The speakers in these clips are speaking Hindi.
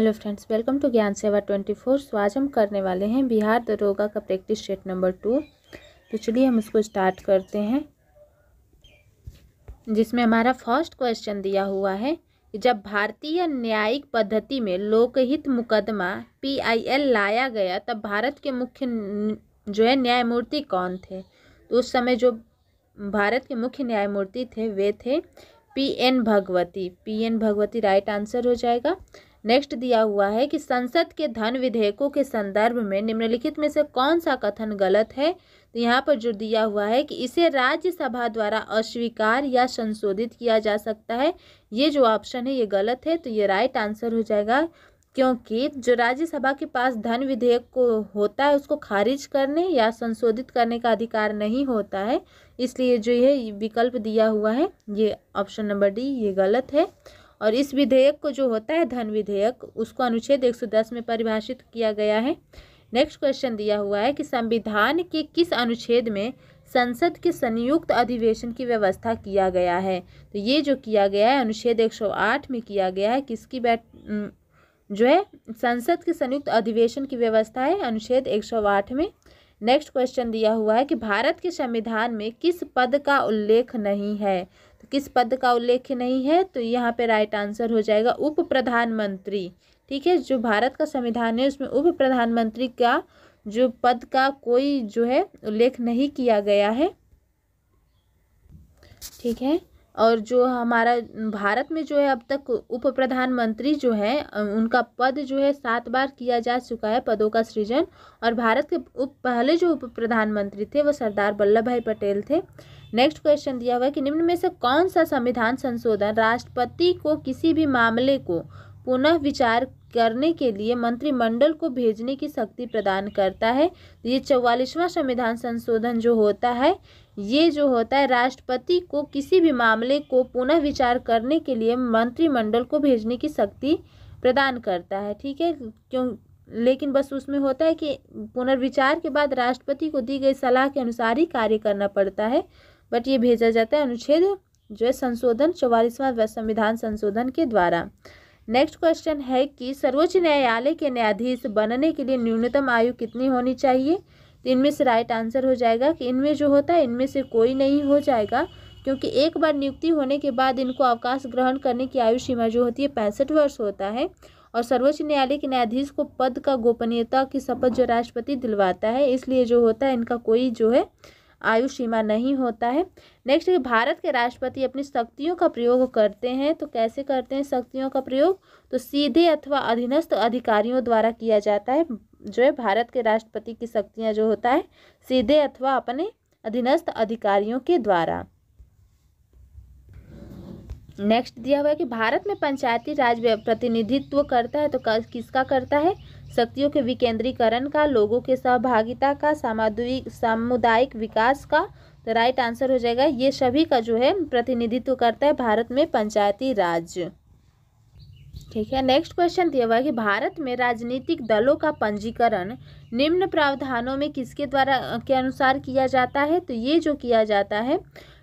हेलो फ्रेंड्स वेलकम टू ज्ञान सेवा ट्वेंटी फोर सो आज हम करने वाले हैं बिहार दरोगा का प्रैक्टिस सेट नंबर टू तो चलिए हम इसको स्टार्ट करते हैं जिसमें हमारा फर्स्ट क्वेश्चन दिया हुआ है कि जब भारतीय न्यायिक पद्धति में लोकहित मुकदमा पीआईएल लाया गया तब भारत के मुख्य जो है न्यायमूर्ति कौन थे तो उस समय जो भारत के मुख्य न्यायमूर्ति थे वे थे P N Bhagwati P N Bhagwati right answer हो जाएगा नेक्स्ट दिया हुआ है कि संसद के धन विधेयकों के संदर्भ में निम्नलिखित में से कौन सा कथन गलत है तो यहाँ पर जो दिया हुआ है कि इसे राज्यसभा द्वारा अस्वीकार या संशोधित किया जा सकता है ये जो ऑप्शन है ये गलत है तो ये राइट आंसर हो जाएगा क्योंकि जो राज्यसभा के पास धन विधेयक को होता है उसको खारिज करने या संशोधित करने का अधिकार नहीं होता है इसलिए जो ये विकल्प दिया हुआ है ये ऑप्शन नंबर डी ये गलत है और इस विधेयक को जो होता है धन विधेयक उसको अनुच्छेद 110 में परिभाषित किया गया है नेक्स्ट क्वेश्चन दिया हुआ है कि संविधान के किस अनुच्छेद में संसद के संयुक्त अधिवेशन की व्यवस्था किया गया है तो ये जो किया गया है अनुच्छेद 108 में किया गया है किसकी बैठ जो है संसद के संयुक्त अधिवेशन की व्यवस्था है अनुच्छेद एक में नेक्स्ट क्वेश्चन दिया हुआ है कि भारत के संविधान में किस पद का उल्लेख नहीं है किस पद का उल्लेख नहीं है तो यहाँ पे राइट आंसर हो जाएगा उप प्रधानमंत्री ठीक है जो भारत का संविधान है उसमें उप प्रधानमंत्री का जो पद का कोई जो है उल्लेख नहीं किया गया है ठीक है और जो हमारा भारत में जो है अब तक उप प्रधानमंत्री जो है उनका पद जो है सात बार किया जा चुका है पदों का सृजन और भारत के उप पहले जो उप प्रधानमंत्री थे वो सरदार वल्लभ भाई पटेल थे नेक्स्ट क्वेश्चन दिया हुआ है कि निम्न में से कौन सा संविधान संशोधन राष्ट्रपति को किसी भी मामले को पुनः विचार करने के लिए मंत्रिमंडल को भेजने की शक्ति प्रदान करता है ये चौवालीसवां संविधान संशोधन जो होता है ये जो होता है राष्ट्रपति को किसी भी मामले को पुनः विचार करने के लिए मंत्रिमंडल को भेजने की शक्ति प्रदान करता है ठीक है क्यों लेकिन बस उसमें होता है कि पुनर्विचार के बाद राष्ट्रपति को दी गई सलाह के अनुसार ही कार्य करना पड़ता है बट ये भेजा जाता है अनुच्छेद जो है संशोधन चौवालीसवां संविधान संशोधन के द्वारा नेक्स्ट क्वेश्चन है कि सर्वोच्च न्यायालय के न्यायाधीश बनने के लिए न्यूनतम आयु कितनी होनी चाहिए तो इनमें से राइट आंसर हो जाएगा कि इनमें जो होता है इनमें से कोई नहीं हो जाएगा क्योंकि एक बार नियुक्ति होने के बाद इनको अवकाश ग्रहण करने की आयु सीमा जो होती है पैंसठ वर्ष होता है और सर्वोच्च न्यायालय के न्यायाधीश को पद का गोपनीयता की शपथ जो राष्ट्रपति दिलवाता है इसलिए जो होता है इनका कोई जो है आयु सीमा नहीं होता है नेक्स्ट भारत के राष्ट्रपति अपनी शक्तियों का प्रयोग करते हैं तो कैसे करते हैं शक्तियों का प्रयोग तो सीधे अथवा अधीनस्थ अधिकारियों द्वारा किया जाता है जो है भारत के राष्ट्रपति की शक्तियाँ जो होता है सीधे अथवा अपने अधीनस्थ अधिकारियों के द्वारा नेक्स्ट दिया हुआ है कि भारत में पंचायती राज प्रतिनिधित्व करता है तो किसका करता है शक्तियों के विकेंद्रीकरण का लोगों के सहभागिता का सामुदायिक सामुदायिक विकास का तो राइट आंसर हो जाएगा ये सभी का जो है प्रतिनिधित्व करता है भारत में पंचायती राज ठीक है नेक्स्ट क्वेश्चन दिया हुआ है कि भारत में राजनीतिक दलों का पंजीकरण निम्न प्रावधानों में किसके द्वारा के अनुसार किया जाता है तो ये जो किया जाता है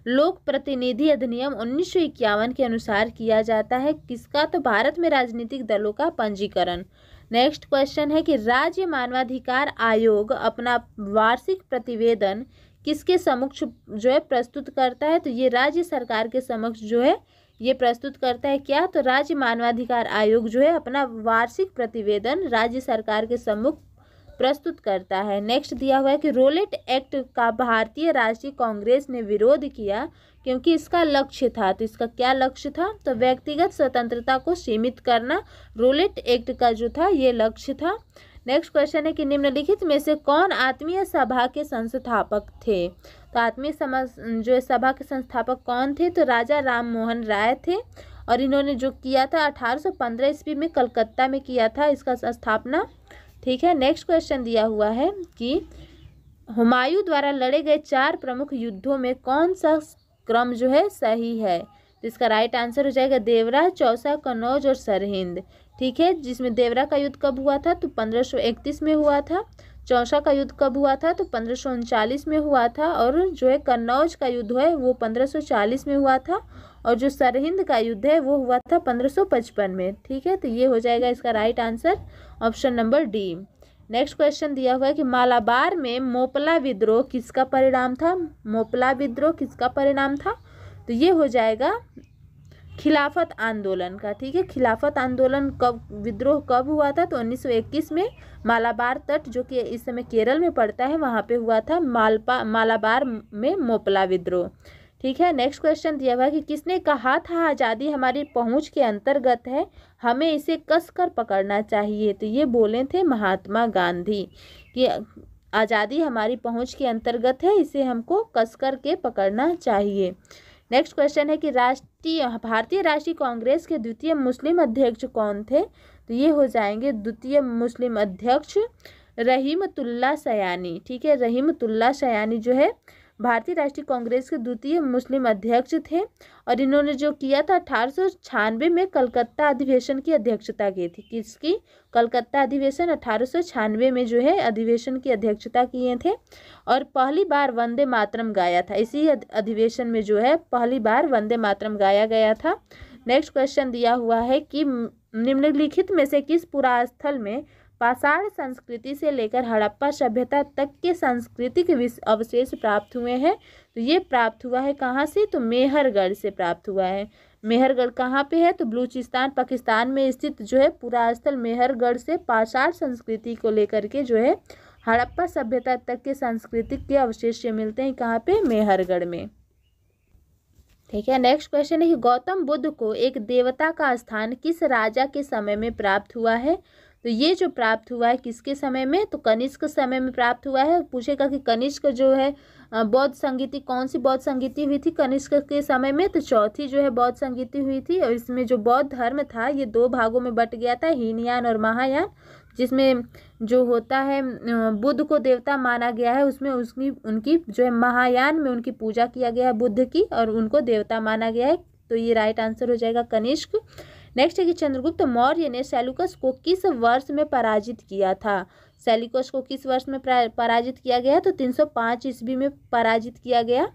लोक प्रतिनिधि अधिनियम उन्नीस के अनुसार किया जाता है किसका तो भारत में राजनीतिक दलों का पंजीकरण नेक्स्ट क्वेश्चन है कि राज्य मानवाधिकार आयोग अपना वार्षिक प्रतिवेदन किसके समक्ष जो है प्रस्तुत करता है तो ये राज्य सरकार के समक्ष जो है ये प्रस्तुत करता है क्या तो राज्य मानवाधिकार आयोग जो है अपना वार्षिक प्रतिवेदन राज्य सरकार के सम्मुख प्रस्तुत करता है नेक्स्ट दिया हुआ है कि रोलेट एक्ट का भारतीय राष्ट्रीय कांग्रेस ने विरोध किया क्योंकि इसका लक्ष्य था तो इसका क्या लक्ष्य था तो व्यक्तिगत स्वतंत्रता को सीमित करना रोलेट एक्ट का जो था ये लक्ष्य था नेक्स्ट क्वेश्चन है कि निम्नलिखित में से कौन आत्मीय सभा के संस्थापक थे तो आत्मीय जो सभा के संस्थापक कौन थे तो राजा राम मोहन राय थे और इन्होंने जो किया था 1815 ईस्वी में कलकत्ता में किया था इसका स्थापना ठीक है नेक्स्ट क्वेश्चन दिया हुआ है कि हुमायूं द्वारा लड़े गए चार प्रमुख युद्धों में कौन सा क्रम जो है सही है तो इसका राइट आंसर हो जाएगा देवरा चौसा कन्नौज और सरहिंद ठीक है जिसमें देवरा का युद्ध कब हुआ था तो इकतीस में हुआ था चौसा का युद्ध कब हुआ था तो पंद्रह में हुआ था और जो है कन्नौज का युद्ध है वो 1540 में हुआ था और जो सरहिंद का युद्ध है वो हुआ था 1555 में ठीक है तो ये हो जाएगा इसका right answer option number D next question दिया हुआ है कि मालाबार में मोपला विद्रोह किसका परिणाम था मोपला विद्रोह किसका परिणाम था तो ये हो जाएगा खिलाफत आंदोलन का ठीक है खिलाफत आंदोलन कब विद्रोह कब हुआ था तो 1921 में मालाबार तट जो कि इस समय केरल में पड़ता है वहाँ पे हुआ था मालपा मालाबार में मोपला विद्रोह ठीक है नेक्स्ट क्वेश्चन दिया हुआ है कि किसने कहा था आज़ादी हमारी पहुंच के अंतर्गत है हमें इसे कसकर पकड़ना चाहिए तो ये बोले थे महात्मा गांधी कि आज़ादी हमारी पहुंच के अंतर्गत है इसे हमको कसकर के पकड़ना चाहिए नेक्स्ट क्वेश्चन है कि राष्ट्रीय भारतीय राष्ट्रीय कांग्रेस के द्वितीय मुस्लिम अध्यक्ष कौन थे तो ये हो जाएंगे द्वितीय मुस्लिम अध्यक्ष रहीमतुल्ला सयानी ठीक है रहीमतुल्ला सयानी जो है भारतीय राष्ट्रीय कांग्रेस के द्वितीय मुस्लिम अध्यक्ष थे और इन्होंने जो किया था अठारह में कलकत्ता अधिवेशन की अध्यक्षता की थी किसकी कलकत्ता अधिवेशन अठारह में जो है अधिवेशन की अध्यक्षता किए थे और पहली बार वंदे मातरम गाया था इसी अधिवेशन में जो है पहली बार वंदे मातरम गाया गया था नेक्स्ट क्वेश्चन दिया हुआ है कि निम्नलिखित में से किस पुरास्थल में पाषाण संस्कृति से लेकर हड़प्पा सभ्यता तक के सांस्कृतिक अवशेष प्राप्त हुए हैं तो ये प्राप्त हुआ है कहाँ से तो मेहरगढ़ से प्राप्त हुआ है मेहरगढ़ कहाँ पे है तो बलूचिस्तान पाकिस्तान में स्थित जो है पुरास्थल मेहरगढ़ से पाषाण संस्कृति को लेकर के जो है हड़प्पा सभ्यता तक के सांस्कृतिक के अवशेष मिलते हैं कहाँ पे मेहरगढ़ में ठीक है नेक्स्ट क्वेश्चन है गौतम बुद्ध को एक देवता का स्थान किस राजा के समय में प्राप्त हुआ है तो ये जो प्राप्त हुआ है किसके समय में तो कनिष्क समय में प्राप्त हुआ है पूछेगा कि कनिष्क जो है बौद्ध संगीति कौन सी बौद्ध संगीति हुई थी कनिष्क के समय में तो चौथी जो है बौद्ध संगीति हुई थी और इसमें जो बौद्ध धर्म था ये दो भागों में बट गया था हीनयान और महायान जिसमें जो होता है बुद्ध को देवता माना गया है उसमें उसकी उनकी जो है महायान में उनकी पूजा किया गया है बुद्ध की और उनको देवता माना गया है तो ये राइट आंसर हो जाएगा कनिष्क नेक्स्ट है कि चंद्रगुप्त मौर्य ने सेलुकस को किस वर्ष में पराजित किया था सेलुकस को किस वर्ष में पराजित किया गया तो 305 ईस्वी में पराजित किया गया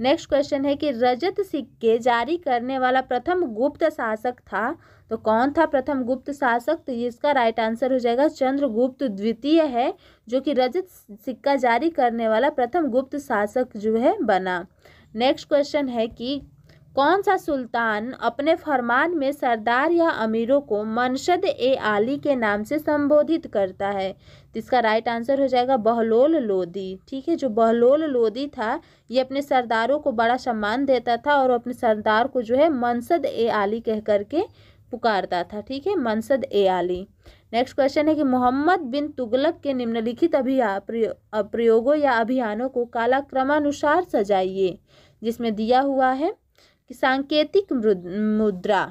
नेक्स्ट क्वेश्चन है कि रजत सिक्के जारी करने वाला प्रथम गुप्त शासक था तो कौन था प्रथम गुप्त शासक तो इसका राइट आंसर हो जाएगा चंद्रगुप्त द्वितीय है जो कि रजत सिक्का जारी करने वाला प्रथम गुप्त शासक जो है बना नेक्स्ट क्वेश्चन है कि कौन सा सुल्तान अपने फरमान में सरदार या अमीरों को मनशद ए आली के नाम से संबोधित करता है इसका राइट आंसर हो जाएगा बहलोल लोदी ठीक है जो बहलोल लोदी था ये अपने सरदारों को बड़ा सम्मान देता था और अपने सरदार को जो है मनसद ए आली कह करके पुकारता था ठीक है मनसद ए आली नेक्स्ट क्वेश्चन है कि मोहम्मद बिन तुगलक के निम्नलिखित अभिया प्रयोगों या अभियानों को कालाक्रमानुसार सजाइए जिसमें दिया हुआ है सांकेतिक मुद्रा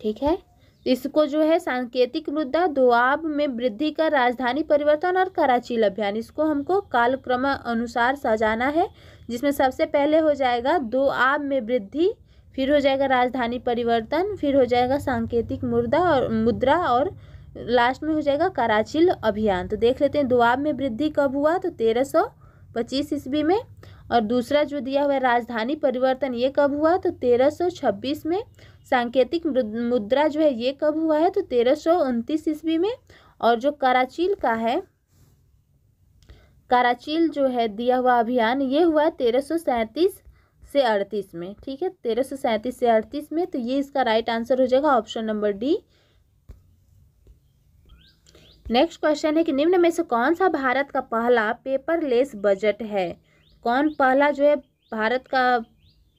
ठीक है तो इसको जो है सांकेतिक मुद्रा दुआब में वृद्धि का राजधानी परिवर्तन और कराची अभियान इसको हमको कालक्रम अनुसार सजाना है जिसमें सबसे पहले हो जाएगा आब में वृद्धि फिर हो जाएगा राजधानी परिवर्तन फिर हो जाएगा सांकेतिक मुद्रा और मुद्रा और लास्ट में हो जाएगा कराचिल अभियान तो देख लेते हैं दुआब में वृद्धि कब हुआ तो तेरह सौ पच्चीस ईस्वी में और दूसरा जो दिया हुआ है राजधानी परिवर्तन ये कब हुआ तो छब्बीस में सांकेतिक मुद्रा जो है ये कब हुआ है तो तेरह ईस्वी में और जो कराचील का है कराचील जो है दिया हुआ अभियान ये हुआ है तेरह से अड़तीस में ठीक है तेरह से अड़तीस में तो ये इसका राइट आंसर हो जाएगा option number D next question है कि निम्न में से कौन सा भारत का पहला पेपरलेस बजट है कौन पहला जो है भारत का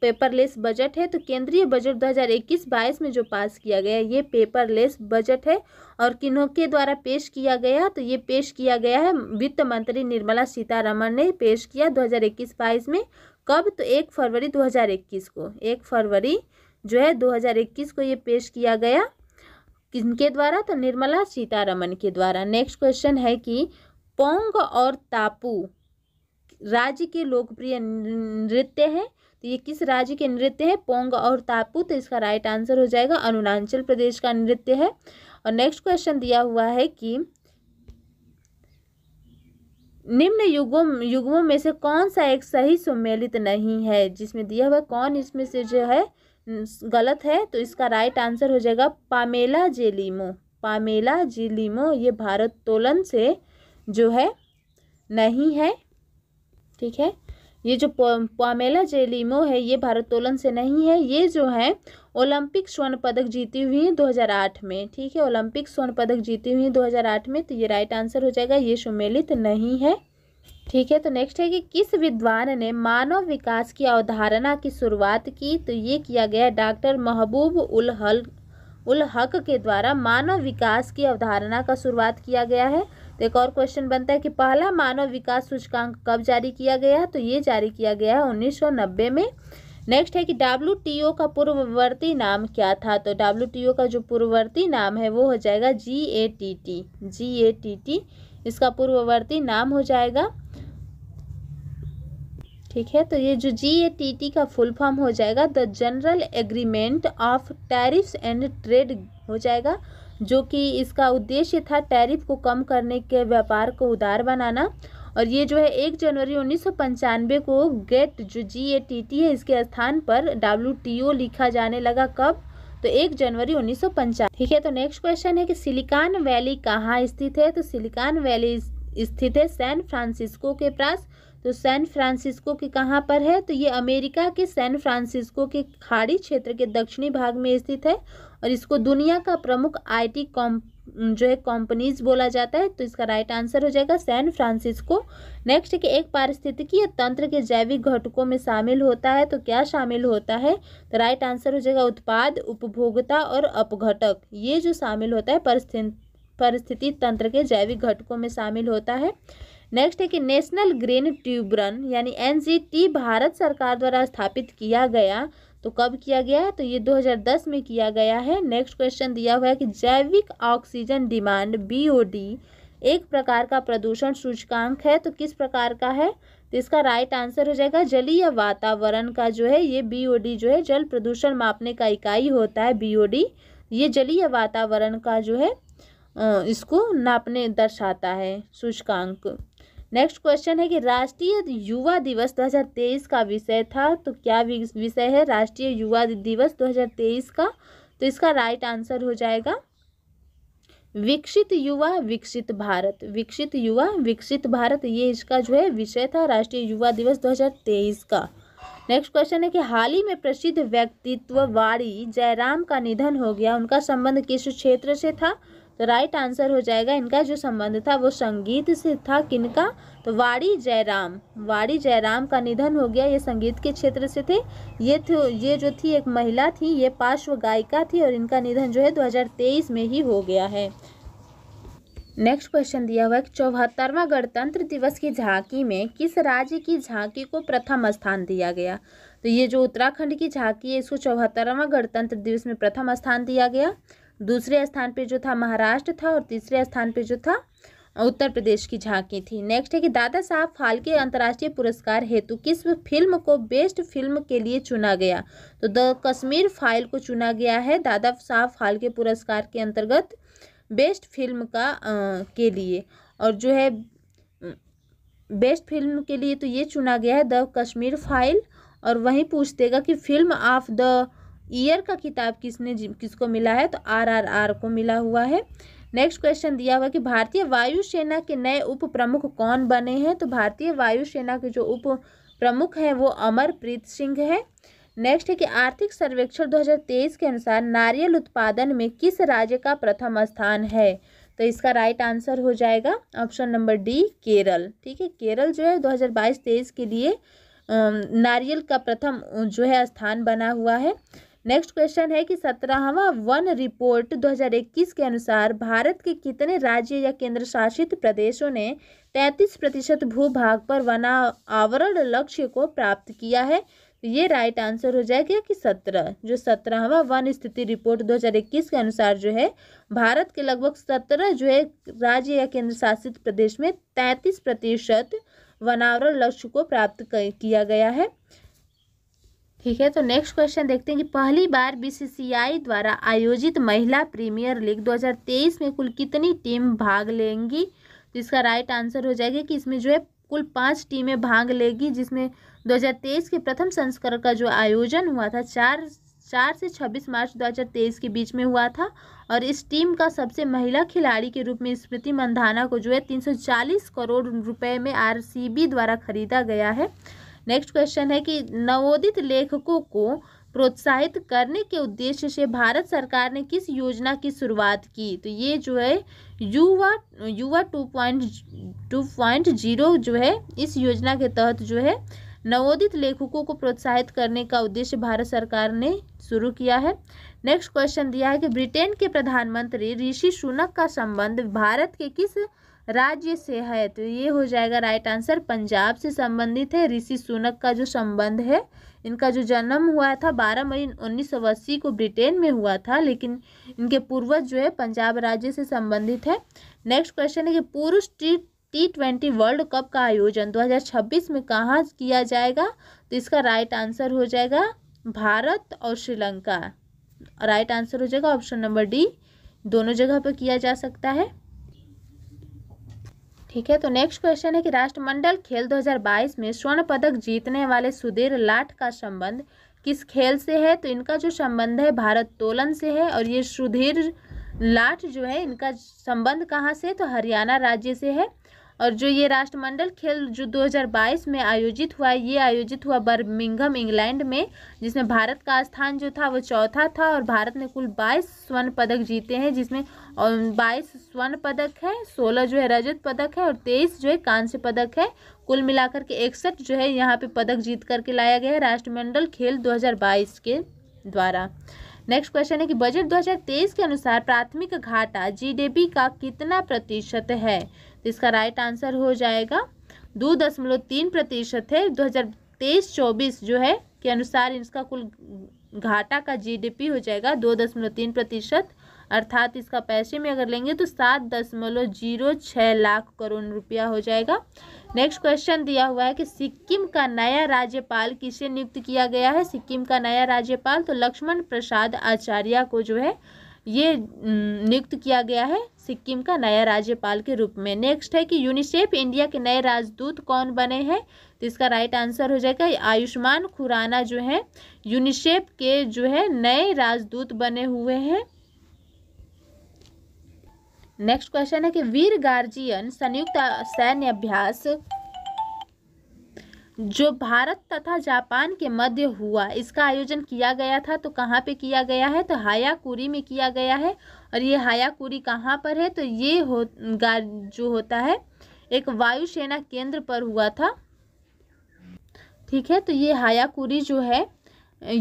पेपरलेस बजट है तो केंद्रीय बजट 2021-22 में जो पास किया गया ये पेपरलेस बजट है और किन्हों के द्वारा पेश किया गया तो ये पेश किया गया है वित्त मंत्री निर्मला सीतारमण ने पेश किया 2021-22 में कब तो एक फरवरी 2021 को एक फरवरी जो है 2021 को ये पेश किया गया किनके द्वारा तो निर्मला सीतारमण के द्वारा नेक्स्ट क्वेश्चन है कि पोंग और तापू राज्य के लोकप्रिय नृत्य है तो ये किस राज्य के नृत्य है पोंग और तापू तो इसका राइट आंसर हो जाएगा अरुणाचल प्रदेश का नृत्य है और नेक्स्ट क्वेश्चन दिया हुआ है कि निम्न युगों युगों में से कौन सा एक सही सम्मिलित नहीं है जिसमें दिया हुआ कौन इसमें से जो है गलत है तो इसका राइट आंसर हो जाएगा पामेला जेलीमो पामेला जेलीमो ये भारत तोलन से जो है नहीं है ठीक है ये जो पामेला जेलिमो है ये भारोत्तोलन से नहीं है ये जो है ओलंपिक स्वर्ण पदक जीती हुई हैं 2008 में ठीक है ओलंपिक स्वर्ण पदक जीती हुई हैं 2008 में तो ये राइट आंसर हो जाएगा ये सुमेलित नहीं है ठीक है तो नेक्स्ट है कि किस विद्वान ने मानव विकास की अवधारणा की शुरुआत की तो ये किया गया डॉक्टर महबूब उल हल उल हक के द्वारा मानव विकास की अवधारणा का शुरुआत किया गया है तो एक और क्वेश्चन बनता है कि पहला मानव विकास सूचकांक कब जारी किया गया तो ये जारी किया गया है उन्नीस में नेक्स्ट है कि डब्ल्यू का पूर्ववर्ती नाम क्या था तो डब्ल्यू का जो पूर्ववर्ती नाम है वो हो जाएगा G A T T G A T T इसका पूर्ववर्ती नाम हो जाएगा ठीक है तो ये जो जी ए टी टी का फुल फॉर्म हो जाएगा the general agreement of tariffs and trade हो जाएगा जो कि इसका उद्देश्य था टैरिफ को कम करने के व्यापार को उदार बनाना और ये जो है एक जनवरी उन्नीस को गेट जो जी ए टी टी है इसके स्थान पर डब्ल्यू टी ओ लिखा जाने लगा कब तो एक जनवरी उन्नीस ठीक है तो नेक्स्ट क्वेश्चन है कि सिलिकॉन वैली कहाँ स्थित है तो सिलिकॉन वैली स्थित है सैन फ्रांसिस्को के पास तो सैन फ्रांसिस्को के कहाँ पर है तो ये अमेरिका के सैन फ्रांसिस्को के खाड़ी क्षेत्र के दक्षिणी भाग में स्थित है और इसको दुनिया का प्रमुख आईटी कॉम जो है कंपनीज बोला जाता है तो इसका राइट आंसर हो जाएगा सैन फ्रांसिस्को नेक्स्ट के एक पारिस्थितिकीय तंत्र के जैविक घटकों में शामिल होता है तो क्या शामिल होता है तो राइट आंसर हो जाएगा उत्पाद उपभोक्ता और अपघटक ये जो शामिल होता है परिस्थिति तंत्र के जैविक घटकों में शामिल होता है नेक्स्ट है कि नेशनल ग्रीन ट्यूब्रन यानी एनजीटी भारत सरकार द्वारा स्थापित किया गया तो कब किया गया है तो ये 2010 में किया गया है नेक्स्ट क्वेश्चन दिया हुआ है कि जैविक ऑक्सीजन डिमांड बीओडी एक प्रकार का प्रदूषण सूचकांक है तो किस प्रकार का है तो इसका राइट आंसर हो जाएगा जलीय वातावरण का जो है ये बीओडी जो है जल प्रदूषण मापने का इकाई होता है बीओडी ये जलीय वातावरण का जो है इसको नापने दर्शाता है सूचकांक नेक्स्ट क्वेश्चन है कि राष्ट्रीय युवा दिवस 2023 का विषय था तो क्या विषय है राष्ट्रीय युवा दिवस 2023 का तो इसका राइट आंसर हो जाएगा विकसित युवा विकसित भारत विकसित युवा विकसित भारत ये इसका जो है विषय था राष्ट्रीय युवा दिवस 2023 का नेक्स्ट क्वेश्चन है कि हाल ही में प्रसिद्ध व्यक्तित्व वाड़ी जयराम का निधन हो गया उनका संबंध किस क्षेत्र से था तो राइट आंसर हो जाएगा इनका जो संबंध था वो संगीत से था किनका तो वाड़ी जयराम वाड़ी जयराम का निधन हो गया ये संगीत के क्षेत्र से थे ये थे ये जो थी एक महिला थी ये पार्श्व गायिका थी और इनका निधन जो है 2023 में ही हो गया है नेक्स्ट क्वेश्चन दिया हुआ है चौहत्तरवा गणतंत्र दिवस की झांकी में किस राज्य की झांकी को प्रथम स्थान दिया गया तो ये जो उत्तराखंड की झांकी है इसको चौहत्तरवा गणतंत्र दिवस में प्रथम स्थान दिया गया दूसरे स्थान पे जो था महाराष्ट्र था और तीसरे स्थान पे जो था उत्तर प्रदेश की झांकी थी नेक्स्ट है कि दादा साहब फाल्के अंतर्राष्ट्रीय पुरस्कार हेतु किस फिल्म को बेस्ट फिल्म के लिए चुना गया तो द कश्मीर फाइल को चुना गया है दादा साहब फाल्के पुरस्कार के अंतर्गत बेस्ट फिल्म का आ, के लिए और जो है बेस्ट फिल्म के लिए तो ये चुना गया है द कश्मीर फाइल और वहीं पूछ देगा कि फिल्म ऑफ द ईयर का किताब किसने किसको मिला है तो आर आर आर को मिला हुआ है नेक्स्ट क्वेश्चन दिया हुआ कि भारतीय वायुसेना के नए उप प्रमुख कौन बने हैं तो भारतीय वायुसेना के जो उप प्रमुख हैं वो अमरप्रीत सिंह है नेक्स्ट है कि आर्थिक सर्वेक्षण 2023 के अनुसार नारियल उत्पादन में किस राज्य का प्रथम स्थान है तो इसका राइट आंसर हो जाएगा ऑप्शन नंबर डी केरल ठीक है केरल जो है 2022-23 के लिए नारियल का प्रथम जो है स्थान बना हुआ है नेक्स्ट क्वेश्चन है कि सत्रहवा वन रिपोर्ट 2021 के अनुसार भारत के कितने राज्य या केंद्र शासित प्रदेशों ने 33 प्रतिशत भूभाग पर वनावरण लक्ष्य को प्राप्त किया है तो ये राइट आंसर हो जाएगा कि सत्रह जो सत्रहवा वन स्थिति रिपोर्ट 2021 के अनुसार जो है भारत के लगभग सत्रह जो है राज्य या केंद्र शासित प्रदेश में तैंतीस प्रतिशत वनावरण लक्ष्य को प्राप्त किया गया है ठीक है तो नेक्स्ट क्वेश्चन देखते हैं कि पहली बार बीसीसीआई द्वारा आयोजित महिला प्रीमियर लीग 2023 में कुल कितनी टीम भाग लेंगी तो इसका राइट आंसर हो जाएगा कि इसमें जो है कुल पाँच टीमें भाग लेगी जिसमें 2023 के प्रथम संस्करण का जो आयोजन हुआ था चार चार से छब्बीस मार्च 2023 के बीच में हुआ था और इस टीम का सबसे महिला खिलाड़ी के रूप में स्मृति मंधाना को जो है तीन करोड़ रुपये में आर द्वारा खरीदा गया है नेक्स्ट क्वेश्चन है कि नवोदित लेखकों को प्रोत्साहित करने के उद्देश्य से भारत सरकार ने किस योजना की शुरुआत की तो ये जो है युवा युवा two point two point zero जो है इस योजना के तहत जो है नवोदित लेखकों को प्रोत्साहित करने का उद्देश्य भारत सरकार ने शुरू किया है नेक्स्ट क्वेश्चन दिया है कि ब्रिटेन के प्रधानमंत्री ऋषि सुनक का संबंध भारत के किस राज्य से है तो ये हो जाएगा राइट आंसर पंजाब से संबंधित है ऋषि सुनक का जो संबंध है इनका जो जन्म हुआ था बारह मई उन्नीस सौ अस्सी को ब्रिटेन में हुआ था लेकिन इनके पूर्वज जो है पंजाब राज्य से संबंधित है नेक्स्ट क्वेश्चन है कि पुरुष T T twenty world cup का आयोजन दो हज़ार छब्बीस में कहाँ किया जाएगा तो इसका राइट आंसर हो जाएगा भारत और श्रीलंका राइट आंसर हो जाएगा ऑप्शन नंबर डी दोनों जगह पर किया जा सकता है ठीक है तो नेक्स्ट क्वेश्चन है कि राष्ट्रमंडल खेल 2022 में स्वर्ण पदक जीतने वाले सुधीर लाठ का संबंध किस खेल से है तो इनका जो संबंध है भारत तोलन से है और ये सुधीर लाठ जो है इनका संबंध कहाँ से तो हरियाणा राज्य से है और जो ये राष्ट्रमंडल खेल जो 2022 में आयोजित हुआ ये आयोजित हुआ बर्मिंगम इंग्लैंड में जिसमें भारत का स्थान जो था वो चौथा था और भारत ने कुल 22 स्वर्ण पदक जीते हैं जिसमें 22 स्वर्ण पदक है 16 जो है रजत पदक है और 23 जो है कांस्य पदक है कुल मिलाकर के इकसठ जो है यहाँ पे पदक जीत करके लाया गया है राष्ट्रमंडल खेल दो के द्वारा नेक्स्ट क्वेश्चन है कि बजट 2023 के अनुसार प्राथमिक घाटा जीडीपी का कितना प्रतिशत है तो इसका राइट आंसर हो जाएगा दो दशमलव तीन प्रतिशत है दो हज़ार तेईस चौबीस जो है के अनुसार इसका कुल घाटा का जीडीपी हो जाएगा दो दशमलव तीन प्रतिशत अर्थात इसका पैसे में अगर लेंगे तो सात दशमलव जीरो छः लाख करोड़ रुपया हो जाएगा नेक्स्ट क्वेश्चन दिया हुआ है कि सिक्किम का नया राज्यपाल किसे नियुक्त किया गया है सिक्किम का नया राज्यपाल तो लक्ष्मण प्रसाद आचार्य को जो है ये नियुक्त किया गया है सिक्किम का नया राज्यपाल के रूप में नेक्स्ट है कि यूनिसेफ इंडिया के नए राजदूत कौन बने हैं तो इसका राइट आंसर हो जाएगा आयुष्मान खुराना जो है यूनिसेफ के जो है नए राजदूत बने हुए हैं नेक्स्ट क्वेश्चन है कि वीर गार्जियन संयुक्त सैन्य अभ्यास जो भारत तथा जापान के मध्य हुआ इसका आयोजन किया गया था तो कहाँ पे किया गया है तो हायाकुरी में किया गया है और ये हायाकुरी कहाँ पर है तो ये हो जो होता है एक वायुसेना केंद्र पर हुआ था ठीक है तो ये हायाकुरी जो है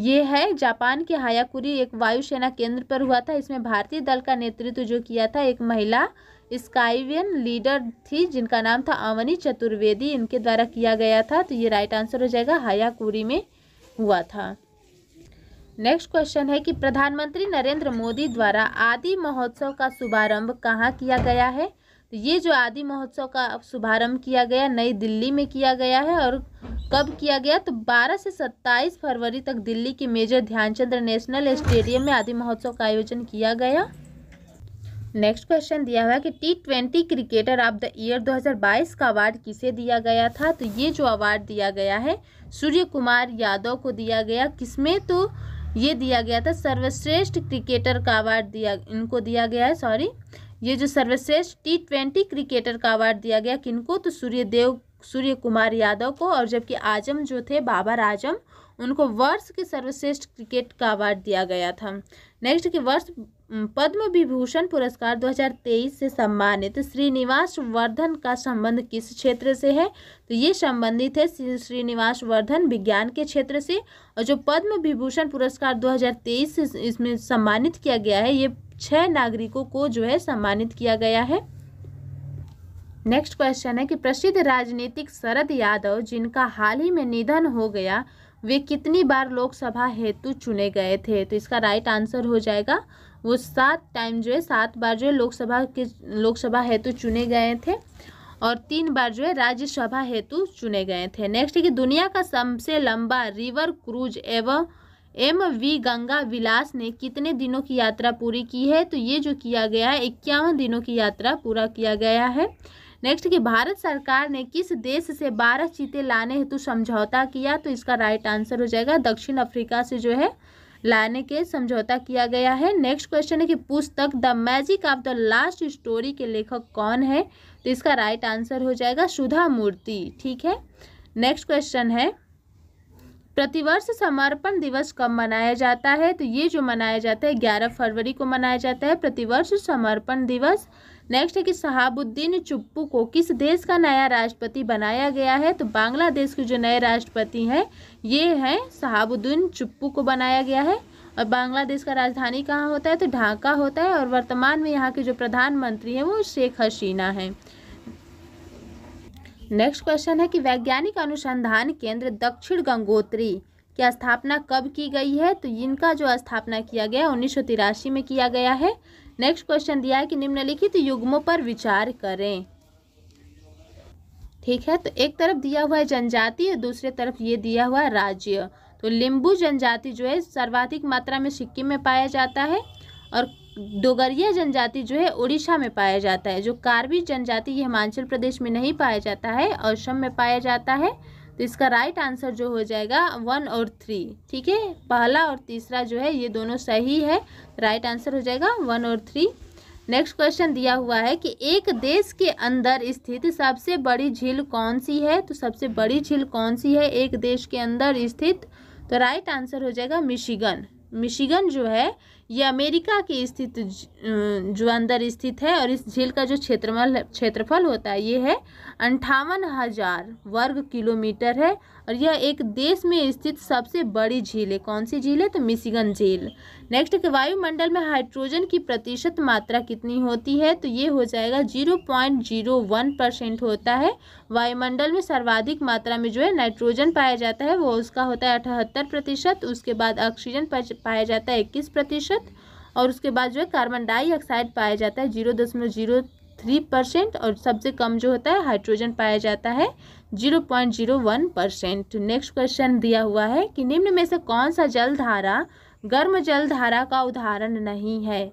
ये है जापान के हायाकुरी एक वायुसेना केंद्र पर हुआ था इसमें भारतीय दल का नेतृत्व जो किया था एक महिला स्काइवियन लीडर थी जिनका नाम था अवनी चतुर्वेदी इनके द्वारा किया गया था तो ये राइट आंसर हो जाएगा हायाकुरी में हुआ था नेक्स्ट क्वेश्चन है कि प्रधानमंत्री नरेंद्र मोदी द्वारा आदि महोत्सव का शुभारंभ कहाँ किया गया है तो ये जो आदि महोत्सव का शुभारंभ किया गया नई दिल्ली में किया गया है और कब किया गया तो 12 से 27 फरवरी तक दिल्ली के मेजर ध्यानचंद्र नेशनल स्टेडियम में आदि महोत्सव का आयोजन किया गया नेक्स्ट क्वेश्चन दिया हुआ है कि T twenty cricketer of the year 2022 का अवार्ड किसे दिया गया था तो ये जो अवार्ड दिया गया है सूर्य कुमार यादव को दिया गया किसमें तो ये दिया गया था सर्वश्रेष्ठ क्रिकेटर का अवार्ड दिया इनको दिया गया है सॉरी ये जो सर्वश्रेष्ठ टी ट्वेंटी क्रिकेटर का अवार्ड दिया गया किनको तो सूर्य देव सूर्य कुमार यादव को और जबकि आजम जो थे बाबर आजम उनको वर्ष के सर्वश्रेष्ठ क्रिकेट का अवार्ड दिया गया था नेक्स्ट के वर्ष पद्म विभूषण पुरस्कार 2023 से सम्मानित श्रीनिवास वर्धन का संबंध किस क्षेत्र से है तो ये संबंधित है श्रीनिवास वर्धन विज्ञान के क्षेत्र से और जो पद्म विभूषण पुरस्कार 2023 से इसमें सम्मानित किया गया है ये छह नागरिकों को जो है सम्मानित किया गया है नेक्स्ट क्वेश्चन है कि प्रसिद्ध राजनीतिक शरद यादव जिनका हाल ही में निधन हो गया वे कितनी बार लोकसभा हेतु चुने गए थे तो इसका राइट आंसर हो जाएगा वो सात टाइम जो है सात बार जो है लोकसभा के लोकसभा हेतु चुने गए थे और तीन बार जो है राज्यसभा हेतु चुने गए थे नेक्स्ट है कि दुनिया का सबसे लंबा रिवर क्रूज एवं एम वी गंगा विलास ने कितने दिनों की यात्रा पूरी की है तो ये जो किया गया है इक्यावन दिनों की यात्रा पूरा किया गया है नेक्स्ट कि भारत सरकार ने किस देश से बारह चीते लाने हेतु समझौता किया तो इसका राइट आंसर हो जाएगा दक्षिण अफ्रीका से जो है लाने के समझौता किया गया है नेक्स्ट क्वेश्चन है कि पुस्तक the magic of the last story के लेखक कौन है तो इसका राइट आंसर हो जाएगा सुधा मूर्ति ठीक है नेक्स्ट क्वेश्चन है प्रतिवर्ष समर्पण दिवस कब मनाया जाता है तो ये जो मनाया जाता है ग्यारह फरवरी को मनाया जाता है प्रतिवर्ष समर्पण दिवस नेक्स्ट है कि शहाबुद्दीन चुप्पू को किस देश का नया राष्ट्रपति बनाया गया है तो बांग्लादेश के जो नए राष्ट्रपति हैं ये हैं शहाबुद्दीन चुप्पू को बनाया गया है और बांग्लादेश का राजधानी कहाँ होता है तो ढाका होता है और वर्तमान में यहाँ के जो प्रधानमंत्री हैं वो शेख हसीना हैं नेक्स्ट क्वेश्चन है कि वैज्ञानिक अनुसंधान केंद्र दक्षिण गंगोत्री की स्थापना कब की गई है तो इनका जो स्थापना किया गया उन्नीस में किया गया है नेक्स्ट क्वेश्चन दिया है कि निम्नलिखित युग्मों पर विचार करें ठीक है तो एक तरफ दिया हुआ है जनजाति और दूसरे तरफ ये दिया हुआ है राज्य तो लिंबू जनजाति जो है सर्वाधिक मात्रा में सिक्किम में पाया जाता है और डोगरिया जनजाति जो है उड़ीसा में पाया जाता है जो कार्बी जनजाति ये हिमाचल प्रदेश में नहीं पाया जाता है असम में पाया जाता है तो इसका राइट आंसर जो हो जाएगा वन और थ्री ठीक है पहला और तीसरा जो है ये दोनों सही है राइट आंसर हो जाएगा वन और थ्री नेक्स्ट क्वेश्चन दिया हुआ है कि एक देश के अंदर स्थित सबसे बड़ी झील कौन सी है तो सबसे बड़ी झील कौन सी है एक देश के अंदर स्थित तो राइट आंसर हो जाएगा मिशिगन मिशिगन जो है यह अमेरिका की स्थित जो अंदर स्थित है और इस झील का जो क्षेत्रफल क्षेत्रफल होता है ये है अंठावन हज़ार वर्ग किलोमीटर है और यह एक देश में स्थित सबसे बड़ी झील है कौन सी झील है तो मिशिगन झील नेक्स्ट के वायुमंडल में हाइड्रोजन की प्रतिशत मात्रा कितनी होती है तो ये हो जाएगा zero point zero one percent होता है वायुमंडल में सर्वाधिक मात्रा में जो है नाइट्रोजन पाया जाता है वो उसका होता है अठहत्तर प्रतिशत उसके बाद ऑक्सीजन पाया जाता है इक्कीस प्रतिशत और उसके बाद जो है कार्बन डाइऑक्साइड पाया जाता है जीरो दशमलव जीरो थ्री परसेंट और सबसे कम जो होता है हाइड्रोजन पाया जाता है zero point zero one percent next question दिया हुआ है कि निम्न में से कौन सा जल धारा गर्म जल धारा का उदाहरण नहीं है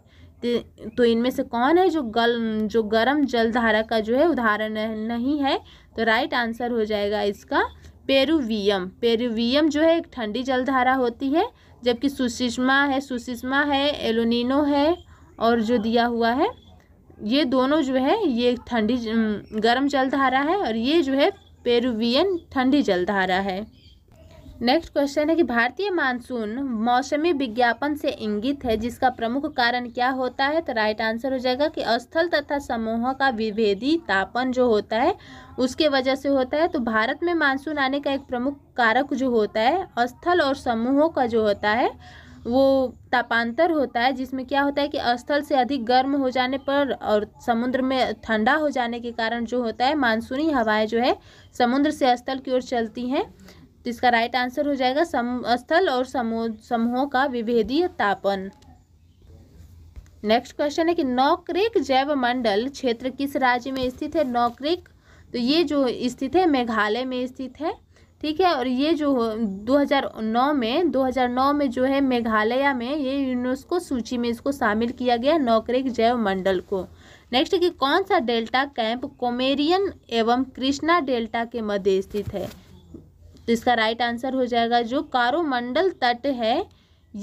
तो इनमें से कौन है जो गल जो गर्म जल धारा का जो है उदाहरण नहीं है तो राइट आंसर हो जाएगा इसका पेरुवियम पेरुवियम जो है एक ठंडी जलधारा होती है जबकि सुशिष्मा है सुशिष्मा है एलोनिनो है और जो दिया हुआ है ये दोनों जो है ये ठंडी गर्म जलधारा है और ये जो है पेरुवियन ठंडी जलधारा है नेक्स्ट क्वेश्चन है कि भारतीय मानसून मौसमी विज्ञापन से इंगित है जिसका प्रमुख कारण क्या होता है तो राइट आंसर हो जाएगा कि स्थल तथा समूह का विभेदी तापन जो होता है उसके वजह से होता है तो भारत में मानसून आने का एक प्रमुख कारक जो होता है स्थल और समूहों का जो होता है वो तापांतर होता है जिसमें क्या होता है कि स्थल से अधिक गर्म हो जाने पर और समुद्र में ठंडा हो जाने के कारण जो होता है मानसूनी हवाएं जो है समुद्र से स्थल की ओर चलती हैं तो इसका राइट आंसर हो जाएगा सम स्थल और समूह समूहों का विभेदीय तापन नेक्स्ट क्वेश्चन है कि नौकरिक जैव मंडल क्षेत्र किस राज्य में स्थित है नौकरिक तो ये जो स्थित है मेघालय में स्थित है ठीक है और ये जो 2009 में 2009 में जो है मेघालय में ये यूनेस्को सूची में इसको शामिल किया गया नौकरिक जैव मंडल को नेक्स्ट कि कौन सा डेल्टा कैंप कोमेरियन एवं कृष्णा डेल्टा के मध्य स्थित है तो इसका राइट आंसर हो जाएगा जो कारोमंडल तट है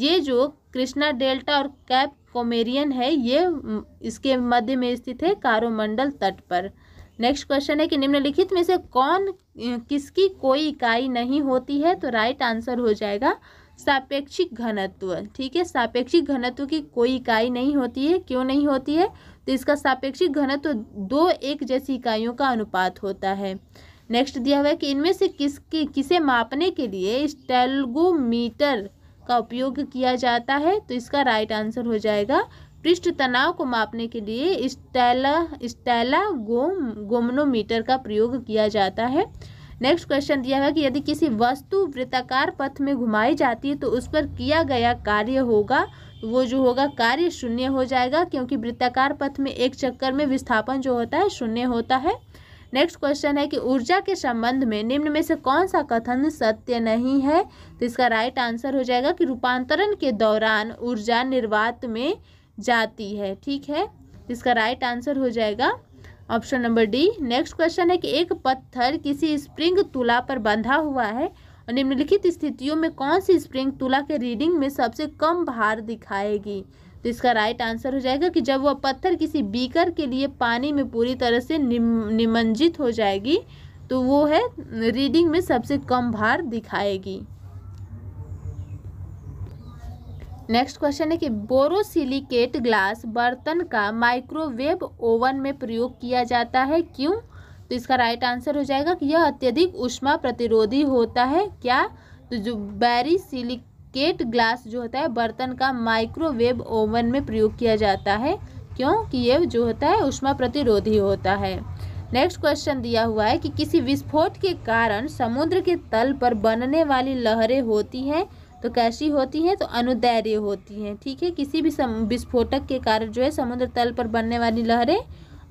ये जो कृष्णा डेल्टा और कैप कोमेरियन है ये इसके मध्य में स्थित है कारोमंडल तट पर नेक्स्ट क्वेश्चन है कि निम्नलिखित में से कौन किसकी कोई इकाई नहीं होती है तो राइट आंसर हो जाएगा सापेक्षिक घनत्व ठीक है सापेक्षिक घनत्व की कोई इकाई नहीं होती है क्यों नहीं होती है तो इसका सापेक्षिक घनत्व दो एक जैसी इकाइयों का अनुपात होता है नेक्स्ट दिया हुआ है कि इनमें से किसके किसे मापने के लिए स्टेलगोमीटर का उपयोग किया जाता है तो इसका राइट आंसर हो जाएगा पृष्ठ तनाव को मापने के लिए स्टैला स्टैला गोम गोमनोमीटर का प्रयोग किया जाता है नेक्स्ट क्वेश्चन दिया है कि यदि किसी वस्तु वृत्ताकार पथ में घुमाई जाती है तो उस पर किया गया कार्य होगा तो वो जो होगा कार्य शून्य हो जाएगा क्योंकि वृत्ताकार पथ में एक चक्कर में विस्थापन जो होता है शून्य होता है नेक्स्ट क्वेश्चन है कि ऊर्जा के संबंध में निम्न में से कौन सा कथन सत्य नहीं है तो इसका राइट आंसर हो जाएगा कि रूपांतरण के दौरान ऊर्जा निर्वात में जाती है ठीक है इसका राइट आंसर हो जाएगा option number D next question है कि एक पत्थर किसी स्प्रिंग तुला पर बंधा हुआ है और निम्नलिखित स्थितियों में कौन सी स्प्रिंग तुला के रीडिंग में सबसे कम भार दिखाएगी तो इसका राइट आंसर हो जाएगा कि जब वह पत्थर किसी बीकर के लिए पानी में पूरी तरह से निम, निमंजित हो जाएगी तो वो है रीडिंग में सबसे कम भार दिखाएगी नेक्स्ट क्वेश्चन है कि बोरोसिलिकेट ग्लास बर्तन का माइक्रोवेव ओवन में प्रयोग किया जाता है क्यों तो इसका राइट आंसर हो जाएगा कि यह अत्यधिक उष्मा प्रतिरोधी होता है क्या तो जो बैरीसिलिकेट ग्लास जो होता है बर्तन का माइक्रोवेव ओवन में प्रयोग किया जाता है क्योंकि ये जो होता है उष्मा प्रतिरोधी होता है नेक्स्ट क्वेश्चन दिया हुआ है कि किसी विस्फोट के कारण समुद्र के तल पर बनने वाली लहरें होती हैं तो कैसी होती हैं तो अनुदैर्य होती हैं ठीक है किसी भी विस्फोटक के कारण जो है समुद्र तल पर बनने वाली लहरें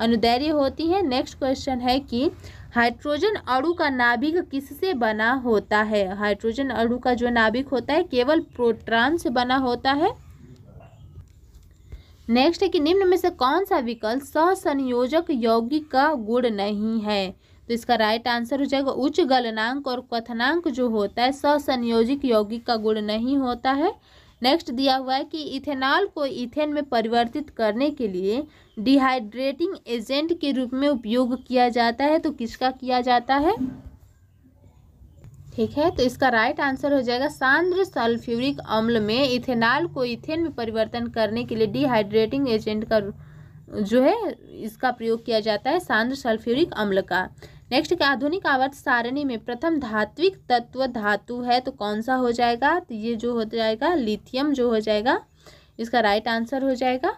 अनुदैर्य होती हैं नेक्स्ट क्वेश्चन है कि हाइड्रोजन अणु का नाभिक किससे बना होता है हाइड्रोजन अणु का जो नाभिक होता है केवल प्रोट्रॉन से बना होता है नेक्स्ट है कि निम्न में से कौन सा विकल्प सहसंयोजक यौगिक का गुण नहीं है तो इसका राइट आंसर हो जाएगा उच्च गलनांक और क्वनांक जो होता है ससंयोजिक यौगिक का गुण नहीं होता है नेक्स्ट दिया हुआ है कि इथेनॉल को इथेन में परिवर्तित करने के लिए डिहाइड्रेटिंग एजेंट के रूप में उपयोग किया जाता है तो किसका किया जाता है ठीक है तो इसका राइट आंसर हो जाएगा सांद्र सल्फ्यूरिक अम्ल में इथेनॉल को इथेन में परिवर्तन करने के लिए डिहाइड्रेटिंग एजेंट का जो है इसका प्रयोग किया जाता है सांद्र सल्फ्यूरिक अम्ल का नेक्स्ट के आधुनिक आवर्त सारणी में प्रथम धात्विक तत्व धातु है तो कौन सा हो जाएगा तो ये जो हो जाएगा लिथियम जो हो जाएगा इसका राइट आंसर हो जाएगा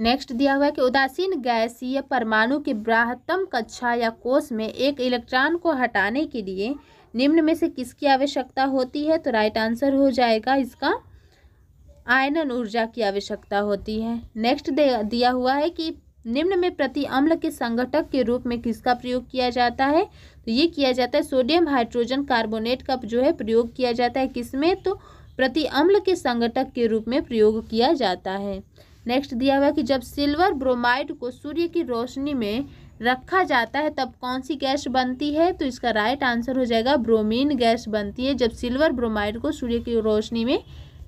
नेक्स्ट दिया हुआ है कि उदासीन गैसीय परमाणु के बृहत्तम कक्षा या कोष में एक इलेक्ट्रॉन को हटाने के लिए निम्न में से किसकी आवश्यकता होती है तो राइट आंसर हो जाएगा इसका आयनन ऊर्जा की आवश्यकता होती है नेक्स्ट दिया हुआ है कि निम्न में प्रति अम्ल के संगठक के रूप में किसका प्रयोग किया जाता है तो ये किया जाता है सोडियम हाइड्रोजन कार्बोनेट का जो है प्रयोग किया जाता है किसमें तो प्रति अम्ल के संगठक के रूप में प्रयोग किया जाता है नेक्स्ट दिया हुआ कि जब सिल्वर ब्रोमाइड को सूर्य की रोशनी में रखा जाता है तब कौन सी गैस बनती है तो इसका राइट आंसर हो जाएगा ब्रोमीन गैस बनती है जब सिल्वर ब्रोमाइड को सूर्य की रोशनी में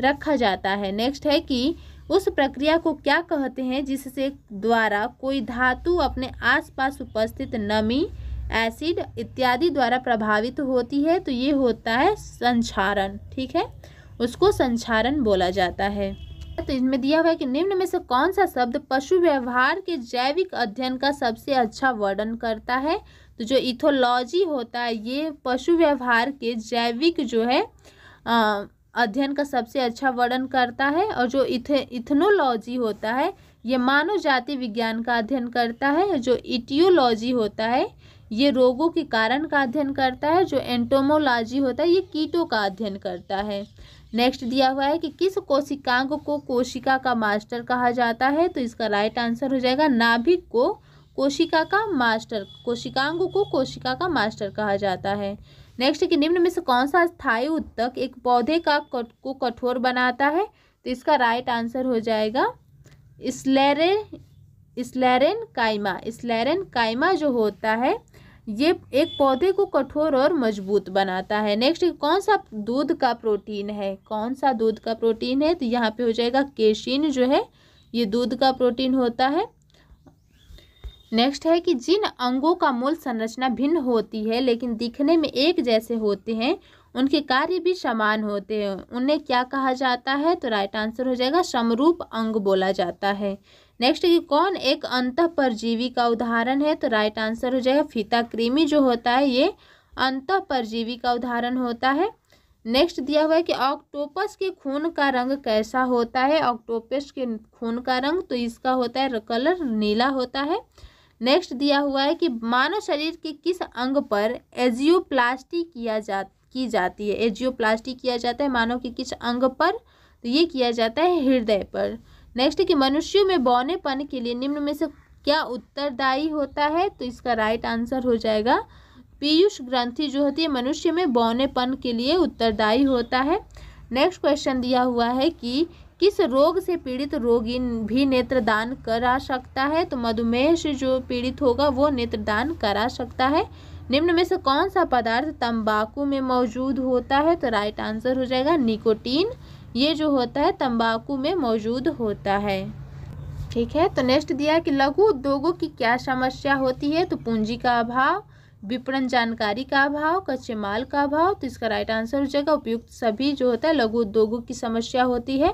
रखा जाता है नेक्स्ट है कि उस प्रक्रिया को क्या कहते हैं जिससे द्वारा कोई धातु अपने आसपास उपस्थित नमी एसिड इत्यादि द्वारा प्रभावित होती है तो ये होता है संचारण ठीक है उसको संचारण बोला जाता है तो इसमें दिया हुआ है कि निम्न में से कौन सा शब्द पशु व्यवहार के जैविक अध्ययन का सबसे अच्छा वर्णन करता है तो जो इथोलॉजी होता है ये पशु व्यवहार के जैविक जो है आ, अध्ययन का सबसे अच्छा वर्णन करता है और जो इथे इथनोलॉजी होता है ये मानव जाति विज्ञान का अध्ययन करता है जो इटियोलॉजी होता है ये रोगों के कारण का अध्ययन करता है जो एंटोमोलॉजी होता है ये कीटों का अध्ययन करता है नेक्स्ट दिया हुआ है कि किस कोशिकांग को कोशिका का मास्टर कहा जाता है तो इसका राइट आंसर हो जाएगा नाभिक को कोशिका का मास्टर कोशिकांग को कोशिका का मास्टर कहा जाता है नेक्स्ट कि निम्न में से कौन सा स्थायी उत्तक एक पौधे का कट, को कठोर बनाता है तो इसका राइट आंसर हो जाएगा स्लेरे स्लेरन कायमा स्लेरन कायमा जो होता है ये एक पौधे को कठोर और मजबूत बनाता है नेक्स्ट कौन सा दूध का प्रोटीन है कौन सा दूध का प्रोटीन है तो यहाँ पे हो जाएगा केशिन जो है ये दूध का प्रोटीन होता है नेक्स्ट है कि जिन अंगों का मूल संरचना भिन्न होती है लेकिन दिखने में एक जैसे होते हैं उनके कार्य भी समान होते हैं उन्हें क्या कहा जाता है तो राइट आंसर हो जाएगा समरूप अंग बोला जाता है नेक्स्ट कि कौन एक अंत परजीवी का उदाहरण है तो राइट आंसर हो जाएगा फीता क्रीमी जो होता है ये अंत परजीवी का उदाहरण होता है नेक्स्ट दिया हुआ है कि ऑक्टोपस के खून का रंग कैसा होता है ऑक्टोपस के खून का रंग तो इसका होता है कलर नीला होता है नेक्स्ट दिया हुआ है कि मानव शरीर के किस अंग पर एजियोप्लास्टी किया जा की जाती है एजियोप्लास्टी किया जाता है मानव के किस अंग पर तो ये किया जाता है हृदय पर नेक्स्ट कि मनुष्यों में बौनेपन के लिए निम्न में से क्या उत्तरदायी होता है तो इसका राइट आंसर हो जाएगा पीयूष ग्रंथि जो होती है मनुष्य में बौनेपन के लिए उत्तरदायी होता है नेक्स्ट क्वेश्चन दिया हुआ है कि किस रोग से पीड़ित रोगी भी नेत्रदान करा सकता है तो मधुमेह से जो पीड़ित होगा वो नेत्रदान करा सकता है निम्न में से कौन सा पदार्थ तंबाकू में मौजूद होता है तो राइट आंसर हो जाएगा निकोटीन ये जो होता है तंबाकू में मौजूद होता है ठीक है तो नेक्स्ट दिया कि लघु उद्योगों की क्या समस्या होती है तो पूंजी का अभाव विपणन जानकारी का अभाव कच्चे माल का अभाव तो इसका राइट आंसर हो जाएगा उपयुक्त सभी जो होता है लघु उद्योगों की समस्या होती है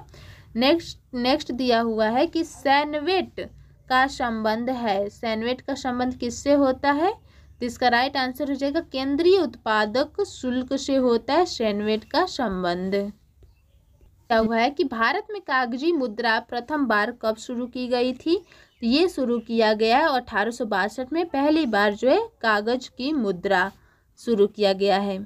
नेक्स्ट नेक्स्ट दिया हुआ है कि सैनवेट का संबंध है सैनवेट का संबंध किससे होता है तो इसका राइट आंसर हो जाएगा केंद्रीय उत्पादक शुल्क से होता है सैनवेट का संबंध क्या हुआ है कि भारत में कागजी मुद्रा प्रथम बार कब शुरू की गई थी तो ये शुरू किया गया है और अठारह में पहली बार जो है कागज़ की मुद्रा शुरू किया गया है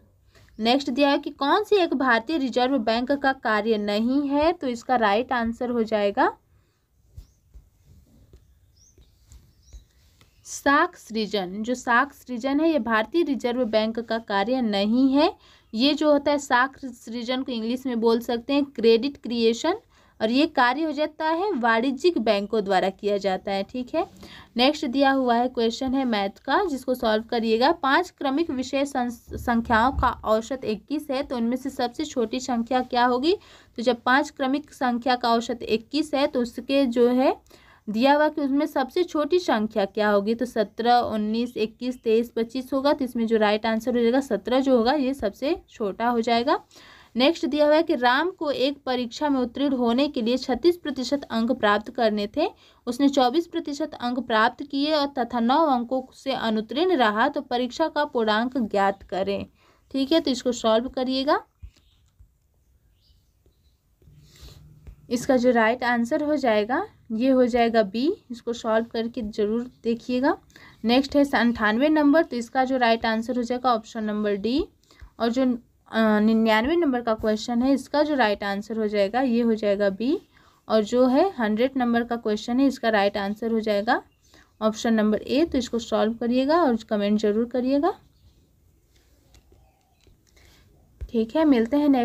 नेक्स्ट दिया है कि कौन सी एक भारतीय रिजर्व बैंक का कार्य नहीं है तो इसका राइट आंसर हो जाएगा साख सृजन जो साख सृजन है ये भारतीय रिजर्व बैंक का कार्य नहीं है ये जो होता है साख सृजन को इंग्लिश में बोल सकते हैं क्रेडिट क्रिएशन और ये कार्य हो जाता है वाणिज्यिक बैंकों द्वारा किया जाता है ठीक है नेक्स्ट दिया हुआ है क्वेश्चन है मैथ का जिसको सॉल्व करिएगा पांच क्रमिक विषय संख्याओं का औसत इक्कीस है तो उनमें से सबसे छोटी संख्या क्या होगी तो जब पांच क्रमिक संख्या का औसत इक्कीस है तो उसके जो है दिया हुआ कि उसमें सबसे छोटी संख्या क्या होगी तो सत्रह उन्नीस इक्कीस तेईस पच्चीस होगा तो इसमें जो राइट आंसर हो जाएगा सत्रह जो होगा ये सबसे छोटा हो जाएगा नेक्स्ट दिया हुआ है कि राम को एक परीक्षा में उत्तीर्ण होने के लिए छत्तीस प्रतिशत अंक प्राप्त करने थे उसने चौबीस प्रतिशत अंक प्राप्त किए और तथा नौ अंकों से अनुत्तीर्ण रहा तो परीक्षा का पूर्णांक ज्ञात करें ठीक है तो इसको सॉल्व करिएगा इसका जो राइट आंसर हो जाएगा ये हो जाएगा बी इसको सॉल्व करके ज़रूर देखिएगा नेक्स्ट है अंठानवे नंबर तो इसका जो राइट आंसर हो जाएगा ऑप्शन नंबर डी और जो निन्यानवे नंबर का क्वेश्चन है इसका जो राइट आंसर हो जाएगा ये हो जाएगा बी और जो है हंड्रेड नंबर का क्वेश्चन है इसका राइट आंसर हो जाएगा ऑप्शन नंबर ए तो इसको सॉल्व करिएगा और कमेंट जरूर करिएगा ठीक है मिलते हैं